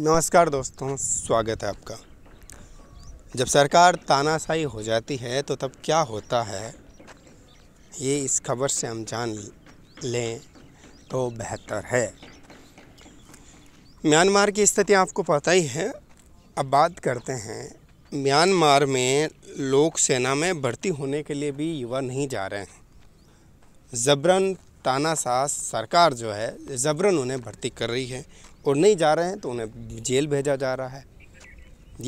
नमस्कार दोस्तों स्वागत है आपका जब सरकार तानाशाही हो जाती है तो तब क्या होता है ये इस खबर से हम जान लें तो बेहतर है म्यांमार की स्थिति आपको पता ही है अब बात करते हैं म्यांमार में लोक सेना में भर्ती होने के लिए भी युवा नहीं जा रहे हैं जबरन तानाशाह सरकार जो है ज़बरन उन्हें भर्ती कर रही है और नहीं जा रहे हैं तो उन्हें जेल भेजा जा रहा है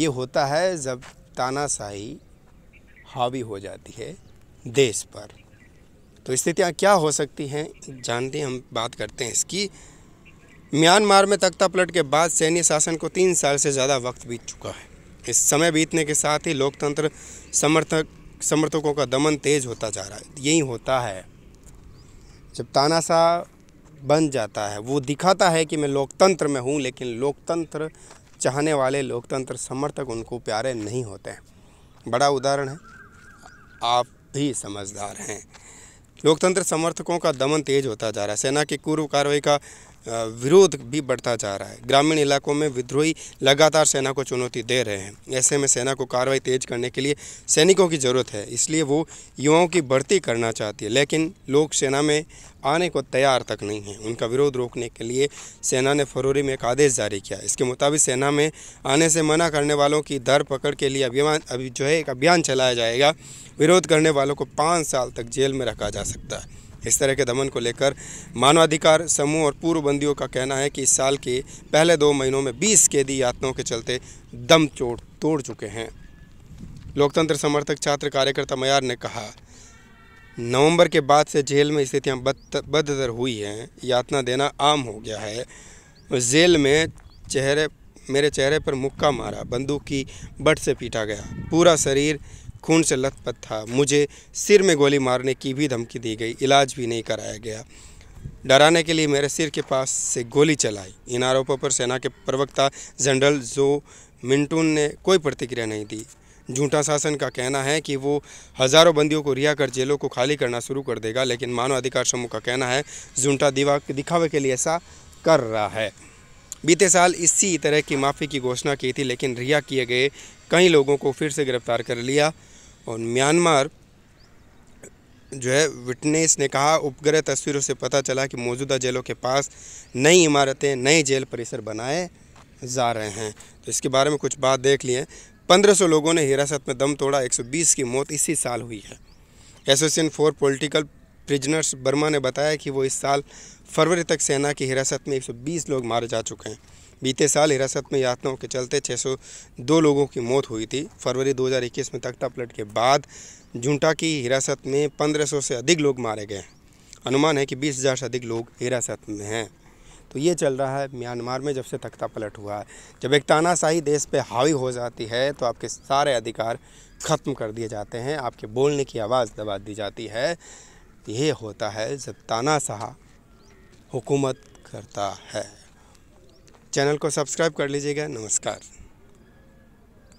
ये होता है जब तानाशाही हावी हो जाती है देश पर तो स्थितियाँ क्या हो सकती हैं जानते हैं हम बात करते हैं इसकी म्यांमार में तख्ता पलट के बाद सैन्य शासन को तीन साल से ज़्यादा वक्त बीत चुका है इस समय बीतने के साथ ही लोकतंत्र समर्थक समर्थकों का दमन तेज होता जा रहा है यही होता है जब तानाशाह बन जाता है वो दिखाता है कि मैं लोकतंत्र में हूँ लेकिन लोकतंत्र चाहने वाले लोकतंत्र समर्थक उनको प्यारे नहीं होते हैं बड़ा उदाहरण है आप भी समझदार हैं लोकतंत्र समर्थकों का दमन तेज होता जा रहा है सेना की पूर्व कार्रवाई का विरोध भी बढ़ता जा रहा है ग्रामीण इलाकों में विद्रोही लगातार सेना को चुनौती दे रहे हैं ऐसे में सेना को कार्रवाई तेज करने के लिए सैनिकों की ज़रूरत है इसलिए वो युवाओं की भर्ती करना चाहती है लेकिन लोग सेना में आने को तैयार तक नहीं है उनका विरोध रोकने के लिए सेना ने फरवरी में एक आदेश जारी किया इसके मुताबिक सेना में आने से मना करने वालों की दर पकड़ के लिए अभियान अभी जो है एक अभियान चलाया जाएगा विरोध करने वालों को पाँच साल तक जेल में रखा जा सकता है इस तरह के दमन को लेकर मानवाधिकार समूह और पूर्व बंदियों का कहना है कि इस साल के पहले दो महीनों में 20 कैदी यातनाओं के चलते दम चोड़ तोड़ चुके हैं लोकतंत्र समर्थक छात्र कार्यकर्ता मयार ने कहा नवंबर के बाद से जेल में स्थितियां बदतर हुई हैं यातना देना आम हो गया है जेल में चेहरे मेरे चेहरे पर मुक्का मारा बंदूक की बट से पीटा गया पूरा शरीर खून से लथपथ था मुझे सिर में गोली मारने की भी धमकी दी गई इलाज भी नहीं कराया गया डराने के लिए मेरे सिर के पास से गोली चलाई इन आरोपों पर सेना के प्रवक्ता जनरल जो मिंटून ने कोई प्रतिक्रिया नहीं दी झूठा शासन का कहना है कि वो हज़ारों बंदियों को रिहा कर जेलों को खाली करना शुरू कर देगा लेकिन मानवाधिकार समूह का कहना है झूठा दिवा दिखावे के लिए ऐसा कर रहा है बीते साल इसी तरह की माफ़ी की घोषणा की थी लेकिन रिहा किए गए कई लोगों को फिर से गिरफ्तार कर लिया और म्यांमार जो है विटनेस ने कहा उपग्रह तस्वीरों से पता चला कि मौजूदा जेलों के पास नई इमारतें नए जेल परिसर बनाए जा रहे हैं तो इसके बारे में कुछ बात देख लिए 1500 लोगों ने हिरासत में दम तोड़ा 120 की मौत इसी साल हुई है Association for Political Prisoners Burma ने बताया कि वो इस साल फरवरी तक सेना की हिरासत में एक लोग मारे जा चुके हैं बीते साल हिरासत में यातनाओं के चलते 602 लोगों की मौत हुई थी फरवरी 2021 में तख्ता पलट के बाद झुंटा की हिरासत में 1500 से अधिक लोग मारे गए अनुमान है कि 20,000 से अधिक लोग हिरासत में हैं तो ये चल रहा है म्यांमार में जब से तख्ता पलट हुआ है जब एक तानाशाही देश पर हावी हो जाती है तो आपके सारे अधिकार ख़त्म कर दिए जाते हैं आपके बोलने की आवाज़ दबा दी जाती है ये होता है जब तानाशाह हुकूमत करता है चैनल को सब्सक्राइब कर लीजिएगा नमस्कार